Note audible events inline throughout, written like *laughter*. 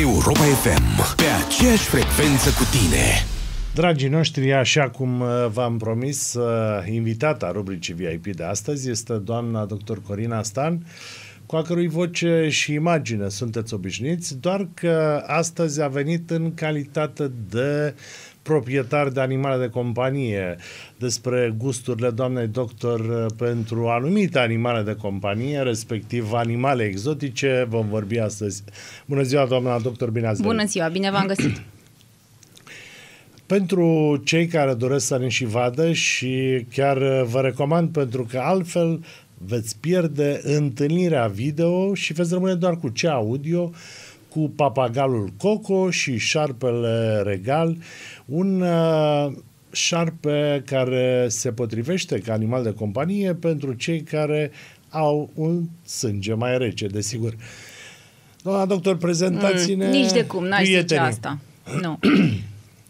Europa FM, pe aceeași frecvență cu tine. Dragii noștri, așa cum uh, v-am promis, uh, invitata rubricii VIP de astăzi este doamna dr. Corina Stan, cu a cărui voce și imagine sunteți obișnuiți, doar că astăzi a venit în calitate de proprietar de animale de companie, despre gusturile doamnei doctor pentru anumite animale de companie, respectiv animale exotice. Vom vorbi astăzi. Bună ziua, doamna doctor, bine ați Bună ziua, bine v-am găsit! *clears throat* pentru cei care doresc să ne și vadă și chiar vă recomand pentru că altfel veți pierde întâlnirea video și veți rămâne doar cu cea audio, cu papagalul Coco și șarpele regal, un uh, șarpe care se potrivește ca animal de companie pentru cei care au un sânge mai rece, desigur. Doamna doctor, prezentați-ne mm, Nici de cum, n-aș zice asta. Nu.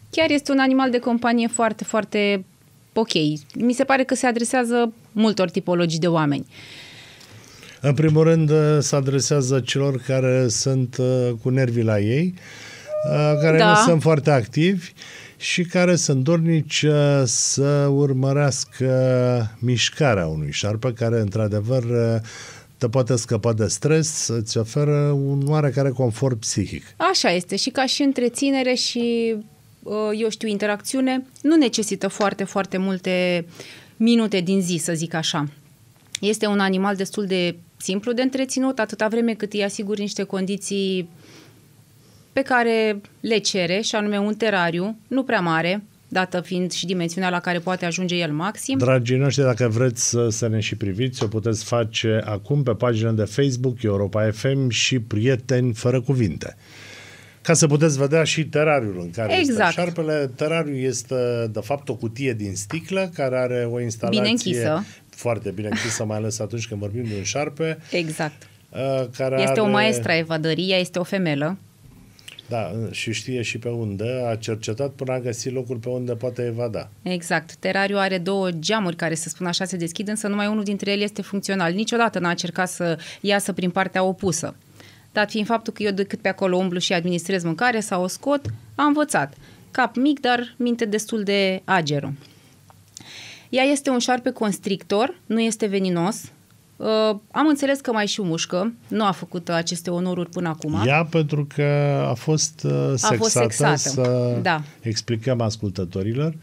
Chiar este un animal de companie foarte, foarte ok. Mi se pare că se adresează multor tipologii de oameni. În primul rând, uh, se adresează celor care sunt uh, cu nervii la ei, uh, care da. nu sunt foarte activi și care sunt dornici să urmărească mișcarea unui șarpe care, într-adevăr, te poate scăpa de stres, îți oferă un oarecare confort psihic. Așa este și ca și întreținere și, eu știu, interacțiune, nu necesită foarte, foarte multe uh, minute din zi, să zic așa. Este un animal destul de simplu de întreținut, atâta vreme cât îi asigur niște condiții pe care le cere, și anume un terariu nu prea mare, dată fiind și dimensiunea la care poate ajunge el maxim. Dragii noștri, dacă vreți să, să ne și priviți, o puteți face acum pe pagina de Facebook Europa FM și Prieteni Fără Cuvinte. Ca să puteți vedea și terariul în care exact. este șarpele. Terariul este, de fapt, o cutie din sticlă care are o instalație bine închisă. foarte bine închisă, mai ales atunci când vorbim de un șarpe. Exact. Uh, care este are... o maestra evadăria, este o femelă. Da, și știe și pe unde. A cercetat până a găsit locul pe unde poate evada. Exact. Terariul are două geamuri care, să spun așa, se deschid, însă numai unul dintre ele este funcțional. Niciodată n-a încercat să iasă prin partea opusă dat fiind faptul că eu de cât pe acolo umblu și administrez mâncare sau o scot, am învățat. Cap mic, dar minte destul de ageră. Ea este un șarpe constrictor, nu este veninos. Uh, am înțeles că mai și mușcă, nu a făcut aceste onoruri până acum. Ea pentru că a fost uh, sexată, a fost sexată. să da. explicăm ascultătorilor.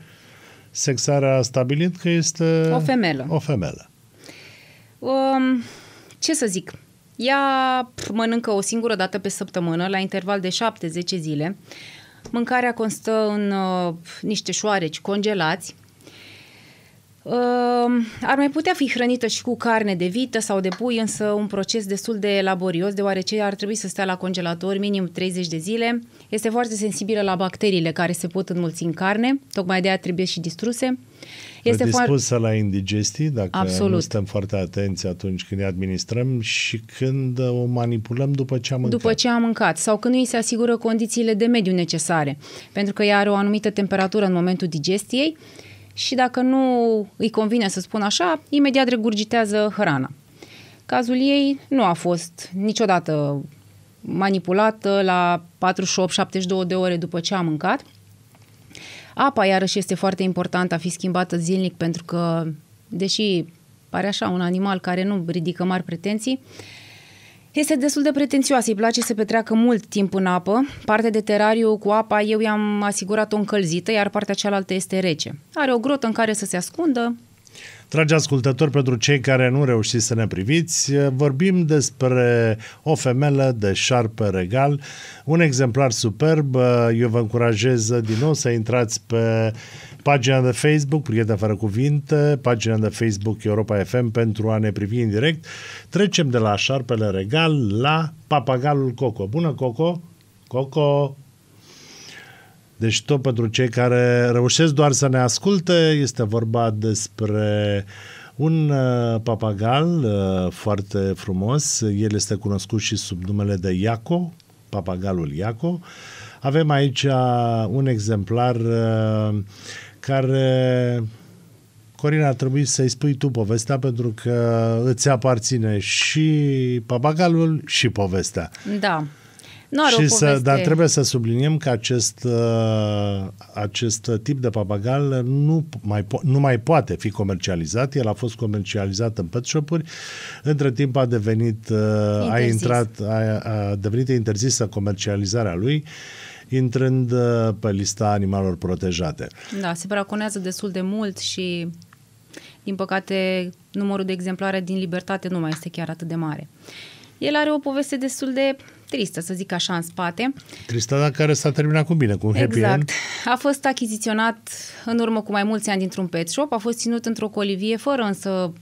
Sexarea a stabilit că este o femelă. O femelă. Uh, ce să zic, ea mănâncă o singură dată pe săptămână, la interval de 7-10 zile. Mâncarea constă în uh, niște șoareci congelați. Uh, ar mai putea fi hrănită și cu carne de vită sau de pui, însă un proces destul de laborios, deoarece ar trebui să stea la congelator minim 30 de zile. Este foarte sensibilă la bacteriile care se pot înmulți în carne, tocmai de aia trebuie și distruse este predispusă foarte... la indigestii, dacă Absolut. nu suntem foarte atenți atunci când ne administrăm și când uh, o manipulăm după ce am mâncat. După ce am mâncat sau când nu îi se asigură condițiile de mediu necesare, pentru că ea are o anumită temperatură în momentul digestiei și dacă nu îi convine să spun așa, imediat regurgitează hrana. Cazul ei nu a fost niciodată manipulată la 48-72 de ore după ce a mâncat Apa, iarăși, este foarte importantă a fi schimbată zilnic pentru că, deși pare așa un animal care nu ridică mari pretenții, este destul de pretențioasă, îi place să petreacă mult timp în apă. Partea de terariu cu apa eu i-am asigurat-o încălzită, iar partea cealaltă este rece. Are o grotă în care să se ascundă, Dragi ascultători, pentru cei care nu reușiți să ne priviți, eh, vorbim despre o femelă de șarpe regal, un exemplar superb. Eh, eu vă încurajez din nou să intrați pe pagina de Facebook, Prieteni fără cuvinte, pagina de Facebook Europa FM pentru a ne privi în direct. Trecem de la șarpele regal la papagalul Coco. Bună, Coco! Coco! Deci tot pentru cei care reușesc doar să ne asculte, este vorba despre un uh, papagal uh, foarte frumos. El este cunoscut și sub numele de Iaco, papagalul Iaco. Avem aici uh, un exemplar care Corina, ar trebui să-i spui tu povestea pentru că îți aparține și papagalul și povestea. Da are și să, dar trebuie să subliniem că acest, uh, acest tip de papagal nu mai, po- nu mai poate fi comercializat. El a fost comercializat în pet shop-uri. Între timp a devenit, uh, a intrat, a, a devenit interzisă comercializarea lui intrând uh, pe lista animalelor protejate. Da, se braconează destul de mult și din păcate numărul de exemplare din libertate nu mai este chiar atât de mare. El are o poveste destul de tristă, să zic așa, în spate. Tristă, dar care s-a terminat cu bine, cu un exact. happy end. A fost achiziționat în urmă cu mai mulți ani dintr-un pet shop, a fost ținut într-o colivie fără însă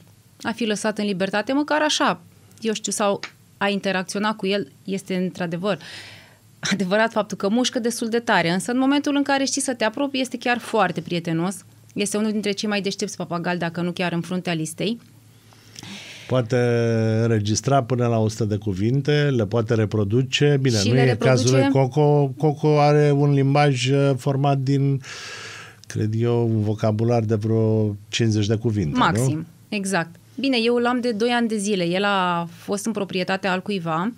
a fi lăsat în libertate, măcar așa, eu știu, sau a interacționa cu el este într-adevăr *laughs* adevărat faptul că mușcă destul de tare, însă în momentul în care știi să te apropii este chiar foarte prietenos. Este unul dintre cei mai deștepți papagali, dacă nu chiar în fruntea listei poate registra până la 100 de cuvinte, le poate reproduce. Bine, și nu e reproduce... cazul lui Coco. Coco are un limbaj uh, format din, cred eu, un vocabular de vreo 50 de cuvinte. Maxim, nu? exact. Bine, eu l-am de 2 ani de zile. El a fost în proprietatea al cuiva.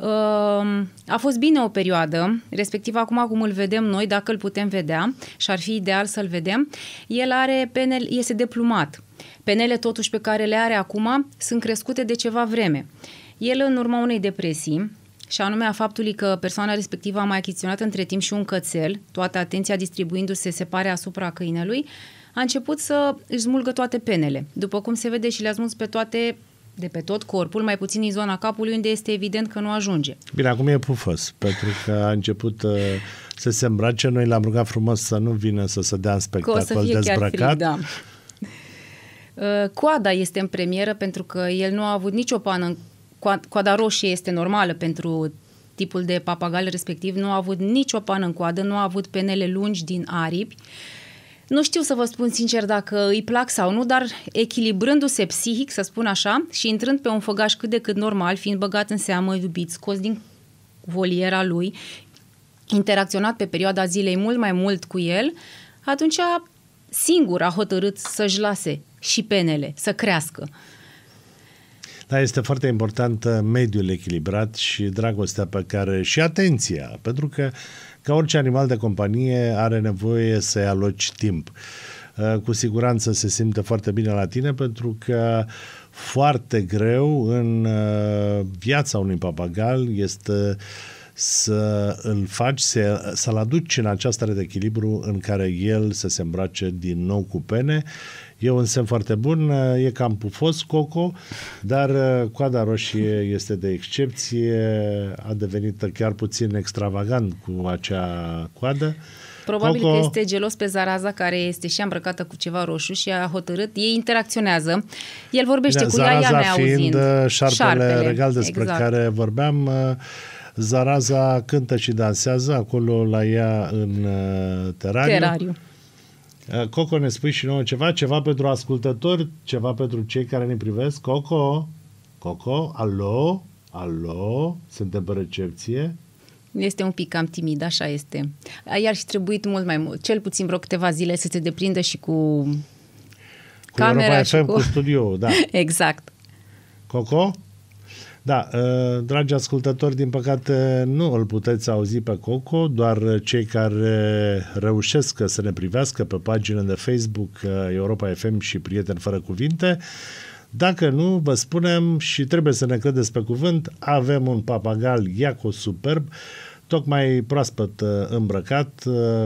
Ehm, a fost bine o perioadă, respectiv acum cum îl vedem noi, dacă îl putem vedea și ar fi ideal să-l vedem, el are penel, este deplumat Penele totuși pe care le are acum sunt crescute de ceva vreme. El în urma unei depresii, și anume a faptului că persoana respectivă a mai achiziționat între timp și un cățel, toată atenția distribuindu-se se pare asupra câinelui, a început să își smulgă toate penele. După cum se vede și le-a smuls pe toate de pe tot corpul, mai puțin din zona capului, unde este evident că nu ajunge. Bine, acum e pufos, pentru că a început uh, să se îmbrace. Noi l-am rugat frumos să nu vină să se dea în spectacol dezbrăcat. Frig, da. Uh, coada este în premieră pentru că el nu a avut nicio pană. Coada roșie este normală pentru tipul de papagal respectiv, nu a avut nicio pană în coadă, nu a avut penele lungi din aripi. Nu știu să vă spun sincer dacă îi plac sau nu, dar echilibrându-se psihic, să spun așa, și intrând pe un făgaș cât de cât normal, fiind băgat în seamă, iubit, scos din voliera lui, interacționat pe perioada zilei mult mai mult cu el, atunci singur a hotărât să-și lase și penele, să crească. Da, este foarte important uh, mediul echilibrat și dragostea pe care și atenția, pentru că ca orice animal de companie are nevoie să-i aloci timp. Uh, cu siguranță se simte foarte bine la tine pentru că foarte greu în uh, viața unui papagal este să îl faci, să, l aduci în această stare de echilibru în care el să se îmbrace din nou cu pene E un semn foarte bun, e cam pufos Coco, dar uh, coada roșie este de excepție, a devenit chiar puțin extravagant cu acea coadă. Probabil Coco. că este gelos pe Zaraza, care este și îmbrăcată cu ceva roșu și a hotărât. Ei interacționează. El vorbește Bine, cu ea, ea neauzind. fiind șarpele, șarpele regal despre exact. care vorbeam, uh, Zaraza cântă și dansează acolo la ea în uh, terariu. terariu. Eh, Coco, ne spui și nouă ceva, ceva pentru ascultători, ceva pentru cei care ne privesc. Coco, Coco, alo, alo, suntem pe recepție. Este un pic cam timid, așa este. Iar și trebuit mult mai mult, cel puțin vreo câteva zile să se deprindă și cu, cu camera Europa și FM, cu... cu studio, da. *laughs* exact. Coco? Da, uh, dragi ascultători, din păcate uh, nu îl puteți auzi pe Coco, doar uh, cei care reușesc să ne privească pe pagina de Facebook Europa FM și Prieteni Fără Cuvinte. Dacă nu, vă spunem și trebuie să ne credeți pe cuvânt, avem un papagal Iaco superb, tocmai proaspăt îmbrăcat,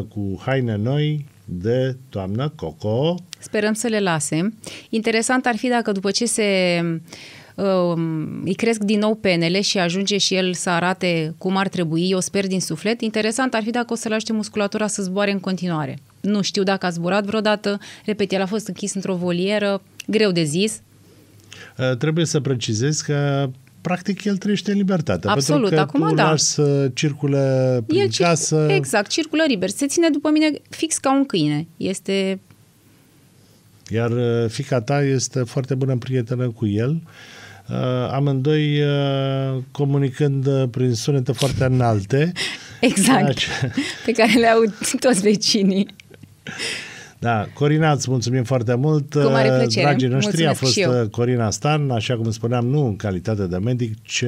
cu haine noi, de toamnă, Coco. Sperăm să le lase. Interesant ar fi dacă după ce se îi cresc din nou penele și ajunge și el să arate cum ar trebui, eu sper din suflet, interesant ar fi dacă o să-l ajute musculatura să zboare în continuare. Nu știu dacă a zburat vreodată, repet, el a fost închis într-o volieră, greu de zis. Uh, trebuie să precizez că practic el trăiește în libertate. Absolut, pentru că acum tu da. să circulă prin el casă. exact, circulă liber. Se ține după mine fix ca un câine. Este... Iar uh, fica ta este foarte bună prietenă cu el. Uh, Uh, amândoi uh, comunicând uh, prin sunete foarte înalte. *laughs* Exact, Așa. pe care le au toți vecinii. Da, Corina, îți mulțumim foarte mult. Cu mare plăcere. Dragii noștri, Mulțumesc a fost Corina Stan, așa cum spuneam, nu în calitate de medic, ci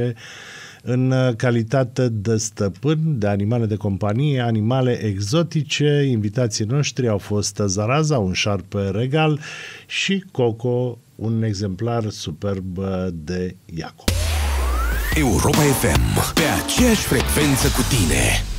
în uh, calitate de stăpân, de animale de companie, animale exotice. Invitații noștri au fost Zaraza, un șarpe regal și Coco, un exemplar superb uh, de Iacob. Europa FM, pe aceeași frecvență cu tine.